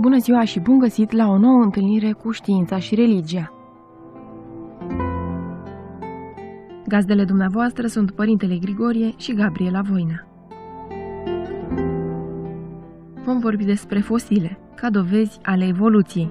Bună ziua și bun găsit la o nouă întâlnire cu știința și religia. Gazdele dumneavoastră sunt Părintele Grigorie și Gabriela Voina. Vom vorbi despre fosile, ca dovezi ale evoluției.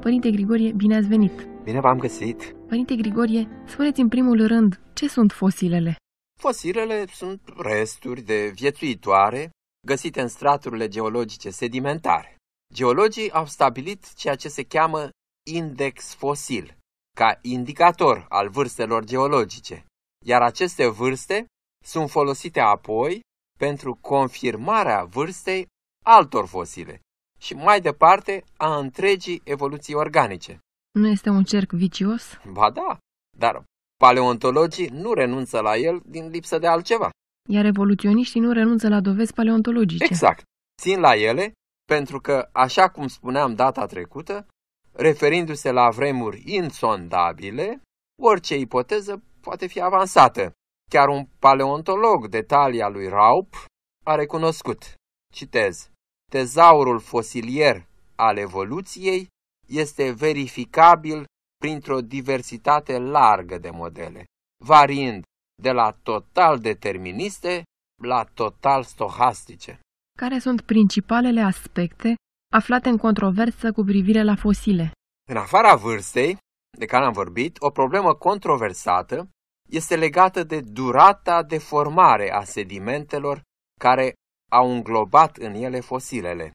Părinte Grigorie, bine ați venit! Bine v-am găsit! Părinte Grigorie, spuneți în primul rând ce sunt fosilele? Fosilele sunt resturi de viețuitoare găsite în straturile geologice sedimentare. Geologii au stabilit ceea ce se cheamă index fosil, ca indicator al vârstelor geologice, iar aceste vârste sunt folosite apoi pentru confirmarea vârstei altor fosile și mai departe a întregii evoluții organice. Nu este un cerc vicios? Ba da, dar paleontologii nu renunță la el din lipsă de altceva. Iar evoluționiștii nu renunță la dovezi paleontologice. Exact. Țin la ele pentru că, așa cum spuneam data trecută, referindu-se la vremuri insondabile, orice ipoteză poate fi avansată. Chiar un paleontolog de talia lui Raup a recunoscut, citez, tezaurul fosilier al evoluției este verificabil printr-o diversitate largă de modele, variind de la total deterministe la total stohastice. Care sunt principalele aspecte aflate în controversă cu privire la fosile? În afara vârstei, de care am vorbit, o problemă controversată este legată de durata de formare a sedimentelor care au înglobat în ele fosilele.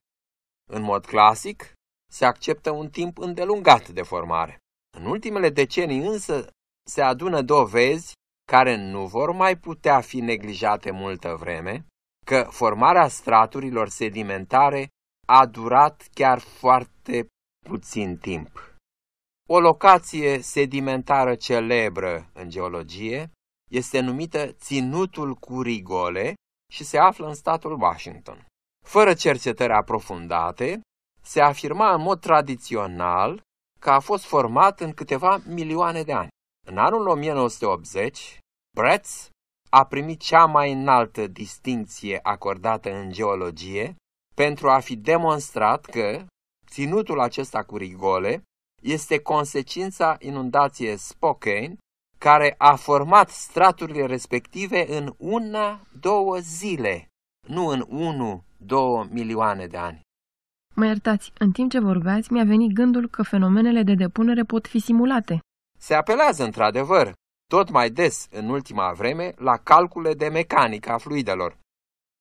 În mod clasic, se acceptă un timp îndelungat de formare. În ultimele decenii însă se adună dovezi care nu vor mai putea fi neglijate multă vreme, că formarea straturilor sedimentare a durat chiar foarte puțin timp. O locație sedimentară celebră în geologie este numită Ținutul Curigole și se află în statul Washington. Fără cercetări aprofundate, se afirma în mod tradițional că a fost format în câteva milioane de ani. În anul 1980, Bretz a primit cea mai înaltă distinție acordată în geologie pentru a fi demonstrat că ținutul acesta cu rigole este consecința inundației Spokane, care a format straturile respective în una, două zile, nu în unu, două milioane de ani. Mă iertați, în timp ce vorbeați, mi-a venit gândul că fenomenele de depunere pot fi simulate. Se apelează într-adevăr, tot mai des în ultima vreme, la calcule de mecanică a fluidelor.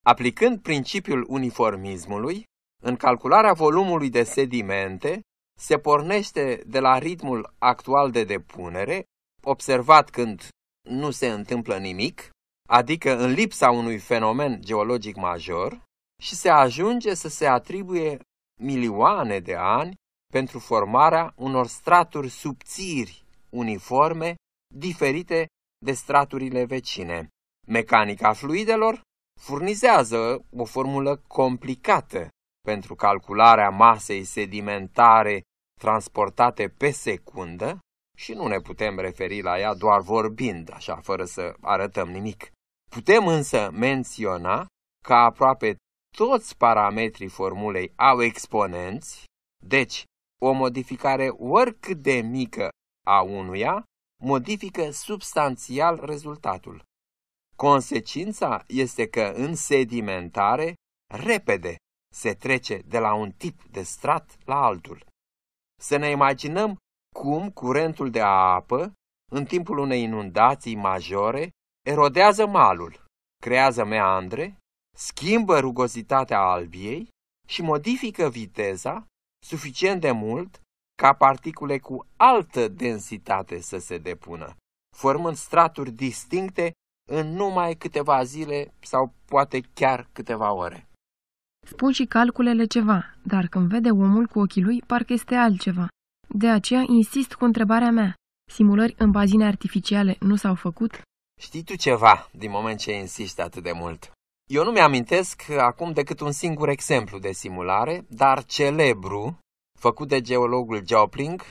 Aplicând principiul uniformismului, în calcularea volumului de sedimente, se pornește de la ritmul actual de depunere, observat când nu se întâmplă nimic, adică în lipsa unui fenomen geologic major, și se ajunge să se atribuie milioane de ani pentru formarea unor straturi subțiri uniforme, diferite de straturile vecine. Mecanica fluidelor furnizează o formulă complicată pentru calcularea masei sedimentare transportate pe secundă și nu ne putem referi la ea doar vorbind, așa, fără să arătăm nimic. Putem însă menționa că aproape toți parametrii formulei au exponenți, deci o modificare oricât de mică a unuia modifică substanțial rezultatul. Consecința este că în sedimentare, repede se trece de la un tip de strat la altul. Să ne imaginăm cum curentul de apă, în timpul unei inundații majore, erodează malul, creează meandre, schimbă rugozitatea albiei și modifică viteza suficient de mult ca particule cu altă densitate să se depună, formând straturi distincte în numai câteva zile sau poate chiar câteva ore. Spun și calculele ceva, dar când vede omul cu ochii lui, parcă este altceva. De aceea insist cu întrebarea mea. Simulări în bazine artificiale nu s-au făcut? Știi tu ceva, din moment ce insisti atât de mult. Eu nu mi-amintesc acum decât un singur exemplu de simulare, dar celebru, făcut de geologul Jopling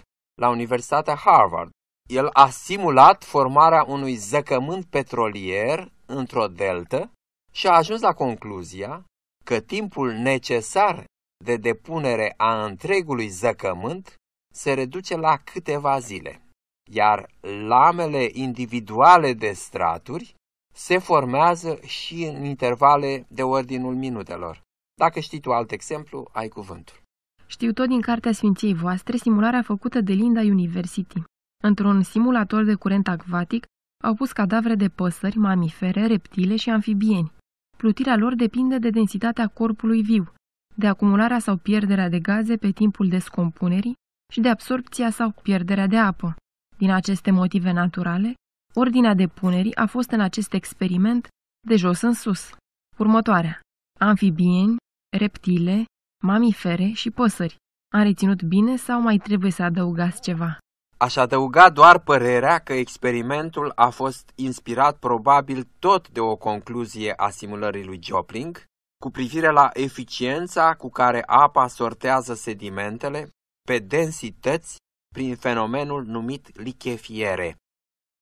la Universitatea Harvard. El a simulat formarea unui zăcământ petrolier într-o deltă și a ajuns la concluzia că timpul necesar de depunere a întregului zăcământ se reduce la câteva zile, iar lamele individuale de straturi se formează și în intervale de ordinul minutelor. Dacă știi tu alt exemplu, ai cuvântul. Știu tot din cartea Sfinției voastre simularea făcută de Linda University. Într-un simulator de curent acvatic au pus cadavre de păsări, mamifere, reptile și anfibieni. Plutirea lor depinde de densitatea corpului viu, de acumularea sau pierderea de gaze pe timpul descompunerii și de absorpția sau pierderea de apă. Din aceste motive naturale, ordinea depunerii a fost în acest experiment de jos în sus. Următoarea. Anfibieni, reptile, mamifere și păsări. Am reținut bine sau mai trebuie să adăugați ceva? Aș adăuga doar părerea că experimentul a fost inspirat probabil tot de o concluzie a simulării lui Jopling cu privire la eficiența cu care apa sortează sedimentele pe densități prin fenomenul numit lichefiere.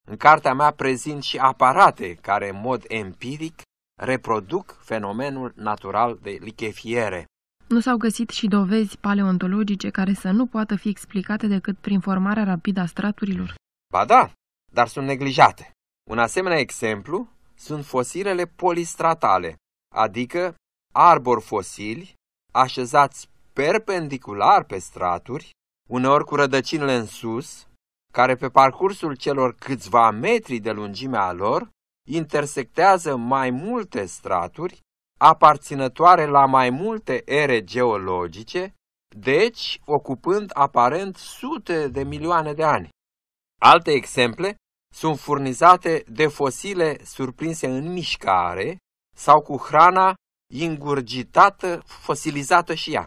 În cartea mea prezint și aparate care în mod empiric reproduc fenomenul natural de lichefiere. Nu s-au găsit și dovezi paleontologice care să nu poată fi explicate decât prin formarea rapidă a straturilor. Ba da, dar sunt neglijate. Un asemenea exemplu sunt fosilele polistratale, adică arbor fosili așezați perpendicular pe straturi, uneori cu rădăcinile în sus, care pe parcursul celor câțiva metri de lungimea lor intersectează mai multe straturi, aparținătoare la mai multe ere geologice, deci ocupând aparent sute de milioane de ani. Alte exemple sunt furnizate de fosile surprinse în mișcare sau cu hrana ingurgitată, fosilizată și ea.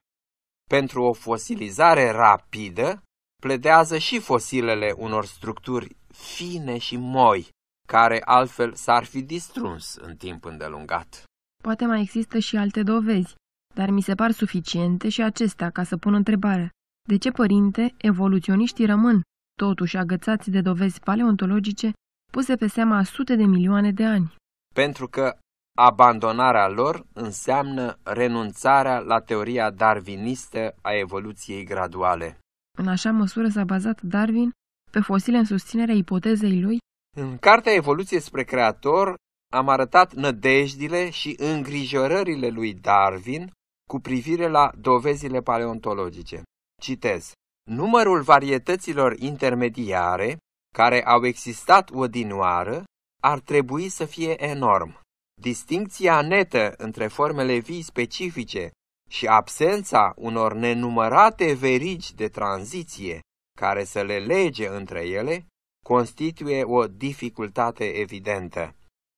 Pentru o fosilizare rapidă, pledează și fosilele unor structuri fine și moi, care altfel s-ar fi distruns în timp îndelungat. Poate mai există și alte dovezi, dar mi se par suficiente și acestea ca să pun întrebarea. De ce, părinte, evoluționiștii rămân, totuși agățați de dovezi paleontologice puse pe seama a sute de milioane de ani? Pentru că abandonarea lor înseamnă renunțarea la teoria darwinistă a evoluției graduale. În așa măsură s-a bazat Darwin pe fosile în susținerea ipotezei lui? În cartea Evoluție spre Creator, am arătat nădejdile și îngrijorările lui Darwin cu privire la dovezile paleontologice. Citez. Numărul varietăților intermediare care au existat odinoară ar trebui să fie enorm. Distincția netă între formele vii specifice și absența unor nenumărate verigi de tranziție care să le lege între ele constituie o dificultate evidentă.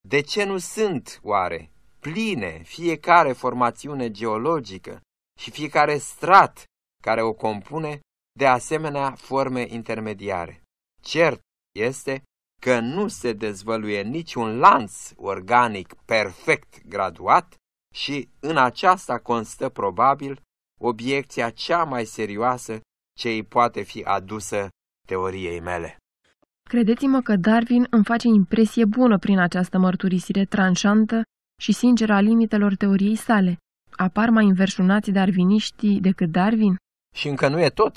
De ce nu sunt, oare, pline fiecare formațiune geologică și fiecare strat care o compune de asemenea forme intermediare? Cert este că nu se dezvăluie niciun lanț organic perfect graduat și în aceasta constă probabil obiecția cea mai serioasă ce îi poate fi adusă teoriei mele. Credeți-mă că Darwin îmi face impresie bună prin această mărturisire tranșantă și sinceră a limitelor teoriei sale. Apar mai înverșunați darviniștii decât Darwin? Și încă nu e tot.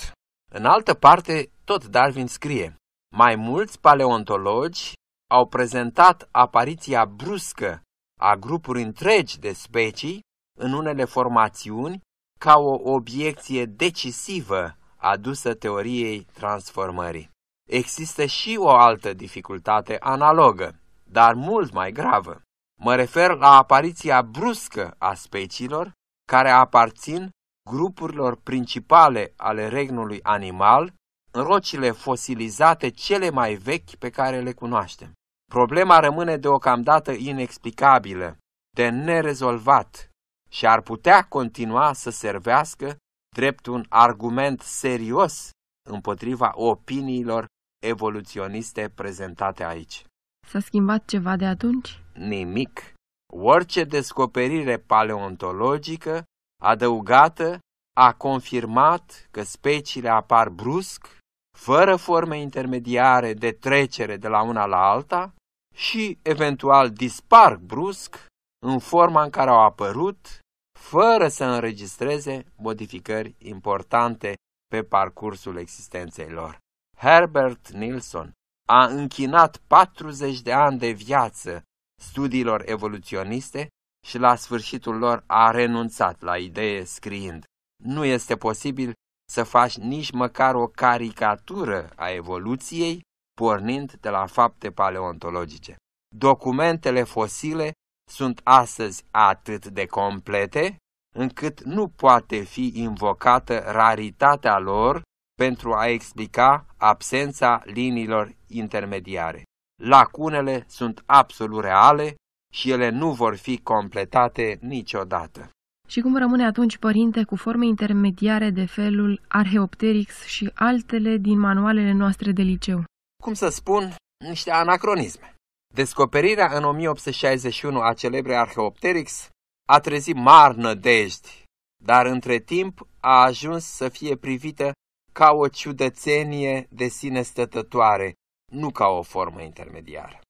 În altă parte, tot Darwin scrie. Mai mulți paleontologi au prezentat apariția bruscă a grupuri întregi de specii în unele formațiuni ca o obiecție decisivă adusă teoriei transformării. Există și o altă dificultate analogă, dar mult mai gravă. Mă refer la apariția bruscă a speciilor care aparțin grupurilor principale ale regnului animal în rocile fosilizate cele mai vechi pe care le cunoaștem. Problema rămâne deocamdată inexplicabilă, de nerezolvat și ar putea continua să servească drept un argument serios împotriva opiniilor evoluționiste prezentate aici. S-a schimbat ceva de atunci? Nimic. Orice descoperire paleontologică adăugată a confirmat că speciile apar brusc, fără forme intermediare de trecere de la una la alta și eventual dispar brusc în forma în care au apărut, fără să înregistreze modificări importante pe parcursul existenței lor. Herbert Nilsson a închinat 40 de ani de viață studiilor evoluționiste și la sfârșitul lor a renunțat la idee scriind Nu este posibil să faci nici măcar o caricatură a evoluției pornind de la fapte paleontologice. Documentele fosile sunt astăzi atât de complete încât nu poate fi invocată raritatea lor pentru a explica absența liniilor intermediare. Lacunele sunt absolut reale și ele nu vor fi completate niciodată. Și cum rămâne atunci, părinte, cu forme intermediare de felul Arheopteryx și altele din manualele noastre de liceu? Cum să spun, niște anacronisme. Descoperirea în 1861 a celebrei Arheopteryx a trezit mari nădejdi, dar între timp a ajuns să fie privită ca o ciudățenie de sine stătătoare, nu ca o formă intermediară.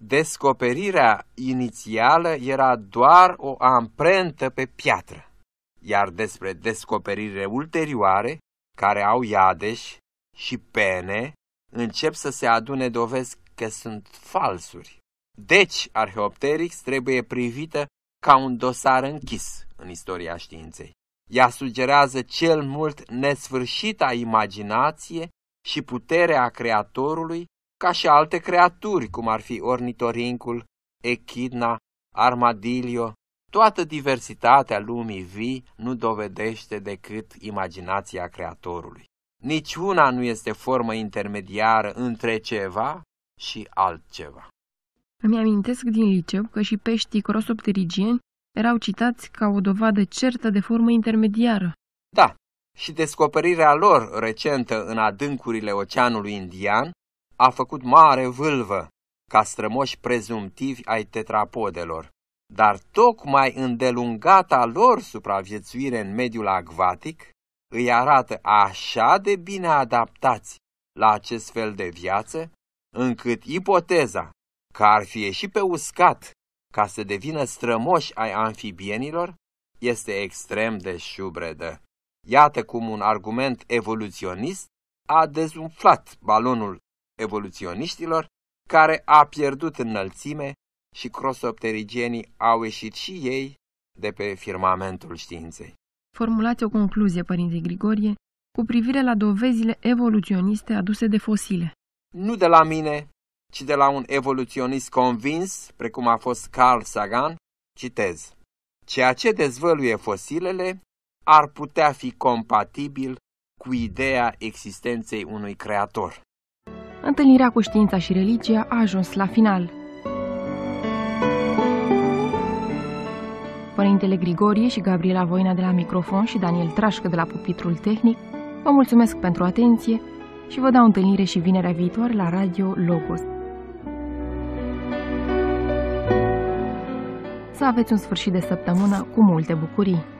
Descoperirea inițială era doar o amprentă pe piatră, iar despre descoperire ulterioare, care au iadeși și pene, încep să se adune dovezi că sunt falsuri. Deci, Arheopteryx trebuie privită ca un dosar închis în istoria științei. Ea sugerează cel mult nesfârșita imaginație și puterea creatorului, ca și alte creaturi, cum ar fi ornitorincul, echidna, armadilio, toată diversitatea lumii vii nu dovedește decât imaginația creatorului. Niciuna nu este formă intermediară între ceva și altceva. Îmi amintesc din liceu că și peștii crosopterigieni erau citați ca o dovadă certă de formă intermediară. Da, și descoperirea lor recentă în adâncurile Oceanului Indian a făcut mare vâlvă ca strămoși prezumtivi ai tetrapodelor. Dar tocmai îndelungata lor supraviețuire în mediul acvatic îi arată așa de bine adaptați la acest fel de viață, încât ipoteza că ar fi ieșit pe uscat ca să devină strămoși ai anfibienilor, este extrem de șubredă. Iată cum un argument evoluționist a dezumflat balonul evoluționiștilor, care a pierdut înălțime și crosopterigenii au ieșit și ei de pe firmamentul științei. Formulați o concluzie, părinte Grigorie, cu privire la dovezile evoluționiste aduse de fosile. Nu de la mine, ci de la un evoluționist convins, precum a fost Carl Sagan, citez. Ceea ce dezvăluie fosilele ar putea fi compatibil cu ideea existenței unui creator. Întâlnirea cu știința și religia a ajuns la final. Părintele Grigorie și Gabriela Voina de la microfon și Daniel Trașcă de la pupitrul tehnic vă mulțumesc pentru atenție și vă dau întâlnire și vinerea viitoare la Radio Logos. să aveți un sfârșit de săptămână cu multe bucurii!